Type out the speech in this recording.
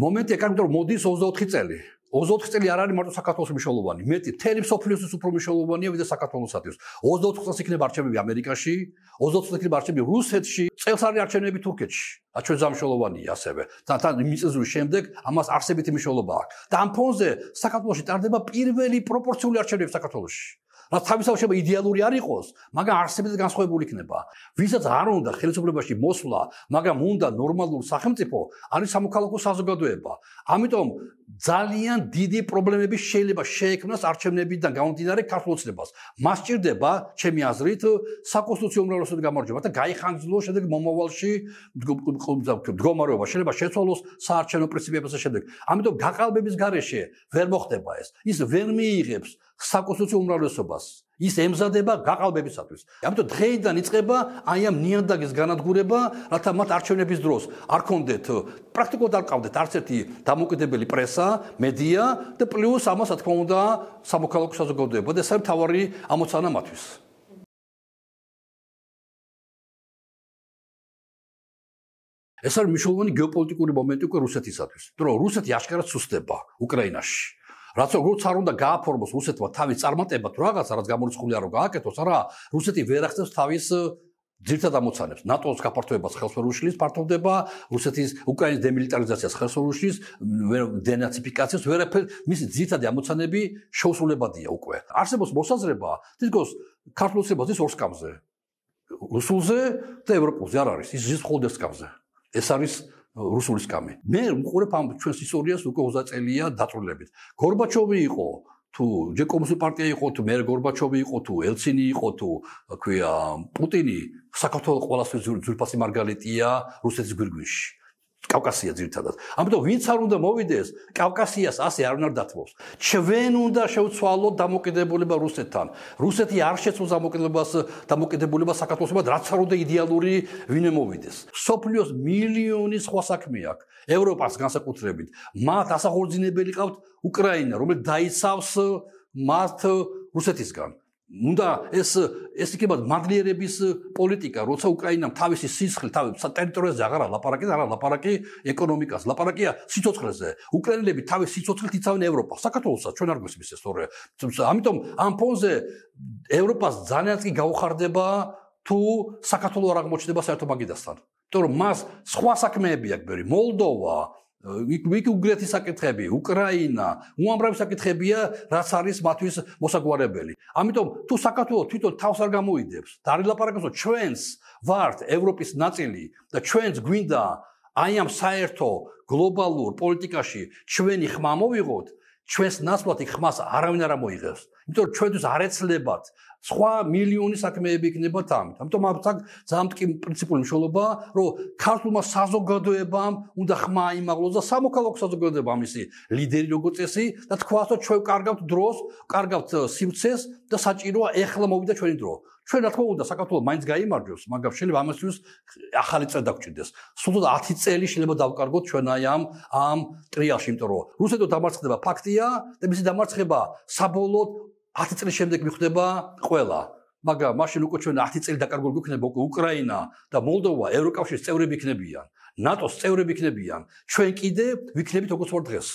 მომენტი ეკარ, იმიტომ რომ მოდის 24 წელი. 24 წელი არ არის მარტო საქართველოს მშვენიერობანი, მეტი, მთელი სოფლიოს უფრო მშვენიერობანია ვიდრე საქართველოსათვის. 24 წელს იქნება არჩევნები ამერიკაში, 24 წელს იქნება არჩევნები რუსეთში, წელს არის არჩევნები თურქეთში. რა ჩვენ ზამშვენიერობანია ასევე. თან თან მიწესრულ შემდეგ ამას არსებითი მშვენიერობა აქვს. და ამ ფონზე საქართველოში ტარდება პირველი პროპორციული არჩევნები საქართველოში. რაც თავისთავად შეიძლება იდეალური არ იყოს, მაგრამ არსებითად განსხვავებული იქნება. ვისაც არ უნდა ხელისუფლებაში მოსვლა, მაგრამ უნდა ნორმალურ სახელმწიფო, არის სამოქალაქო საზოგადოება. ამიტომ ძალიან დიდი პრობლემები შეიძლება შეექმნას არჩევნებიდან გამომდინარე ქართლოცნებას. მას სჭირდება, ჩემი აზრით, საკონსტიტუციო უმრავლესობის გამარჯვება და გაიხანძლო შედეგ მომავალში დგომარეობა შეიძლება შეცვალოს საარჩევნო პრინციპებზე შედეგ. ამიტომ გაყალბების გარეშე ვერ მოხდება ეს. ის ვერ მიიღებს საკონსტიტუციო უმრავლესობას. ის ემზადება გაყალბებისათვის. ამიტომ დღეიდან იწყება აი ამ ნიანდაგის განადგურება, რათა მათ არჩევნების დროს არ კონდეთ პრაქტიკულად არ ყავდეთ არც ერთი დამოკიდებელი პრესა, მედია და პლუს ამას რა თქმა უნდა სამოქალაქო საზოგადოება და სამ თავარი ამოცანა მათთვის. ეს არის მნიშვნელოვანი გეოპოლიტიკური მომენტი უკვე რუსეთისათვის. დრო რუსეთი აღკარაც უსწრება უკრაინაში. რაც როგორც არ უნდა გააფორმოს რუსეთმა თავის წარმატება თუ რაღაცა რაც გამორიცხულია რომ გააკეთოს არა რუსეთი ვერ ახსნებს თავის ძირთა დამოცანებს ნატოს გაფართოებას ხელს ვერ უშლის ფართოვდება რუსეთის უკრაინის დემილიტარიზაციას ხელს ვერ უშლის ვერ დენაციფიკაციას ვერაფერ მის ძირთა დამოცანები შოუსულებადია უკვე არსებობს მოსაზრება თითქოს ქართლოსებას ის ორსკამზე რუსულზე და ევროპულზე არ არის ის ის მხოლოდ ერთ სკამზე ეს არის რუსული სკამი. მე უყურებ ამ ჩვენს ისტორიას უკვე 20 წელია დაწრულებით. გორბაჩოვი იყო თუ ჯეკომის პარტია იყო თუ მე გორბაჩოვი იყო თუ ელცინი იყო თუ თქვია პუტინი საქართველოს ყველასთვის ძვირფასი მარგალიტია რუსეთის გვირგვინში. კავკასია ძირთადად. ამიტომ ვინც არ უნდა მოვიდეს, კავკასიას ასე არ უნდა დათმობს. ჩვენ უნდა შევცვალოთ დამოკიდებულება რუსეთთან. რუსეთი არ შეცვლის დამოკიდებულებას, დამოკიდებულებას საქართველოს, მაგრამ რაც არ უნდა იდეალური ვინმე მოვიდეს. სოფლიოს მილიონი სხვა საქმე აქვს, ევროპას განსაკუთრებით. მათ ასახორძინებელი ყავთ უკრაინა, რომელიც დაიცავს მათ რუსეთისგან. უნდა ეს ეს იქნება მადლიერების პოლიტიკა, როცა უკრაინამ თავისი სისხლი, თავის ტერიტორიაზე აღარა ლაპარაკი, არა ლაპარაკი ეკონომიკას, ლაპარაკია სიცოცხლეზე. უკრაინელები თავის სიცოცხლით იცავენ ევროპას, საქართველოსაც ჩვენ არ გვესმის ეს თორე. ამიტომ ამ ფონზე ევროპას ძალიან კი გაუხარდება თუ საქართველოს არ აღმოჩნდება საერთო მაგიდასთან. იმიტომ რომ მას სხვა საქმეები აქვს, მოლდოვა, ვიკი უგრეთი საკითხები, უკრაინა, უამრავი საკითხებია, რაც არის მათთვის მოსაგვარებელი. ამიტომ თუ საქართველოს თვითონ თავს არ გამოიდებს, დარილაპარაკოსო ჩვენს ვართ ევროპის ნაწილი და ჩვენს გვინდა აი ამ საერთო გლობალურ პოლიტიკაში ჩვენი ხმა მოვიღოთ, ჩვენს ნაცვლად იქ ხმას არავინ არ მოიღებს. იმიტომ რომ ჩვენთვის არეცლებათ სხვა მილიონი საქმეები იქნება თამ. ამიტომ აქ ზამთკი პრინციპული მშოლობა, რომ ქართულმა საზოგადოებამ უნდა ხმა იმაღლოს და სამოქალაქო საზოგადოება მისი ლიდერი როგორც წესი და თქვათო ჩვენ კარგავთ დროს, კარგავთ სივცეს და საჭიროა ეხლა მოვიდა ჩვენი დრო. ჩვენ რა თქმა უნდა საქართველოს მაინც გამოიმარჯვოს, მაგრამ შეიძლება ამას ის ახალი წელი დაგჭირდეს. სულთან 10 წელი შეიძლება დავკარგოთ ჩვენ აი ამ ამ ტრიალში, იმიტომ რომ რუსეთო დამარცხდება ფაქტია და მისი დამარცხება საბოლოოდ 10 წლის შემდეგ მიხვდება ყველა მაგრამ მაშინ უკვე ჩვენ 10 წელი დაკარგული გვქნება უკვე უკრაინა და მოლდოვა ევროკავშირის წევრები იქნებიან ნატოს წევრები იქნებიან ჩვენ კიდე ვიქნებით როგორც ვარ დღეს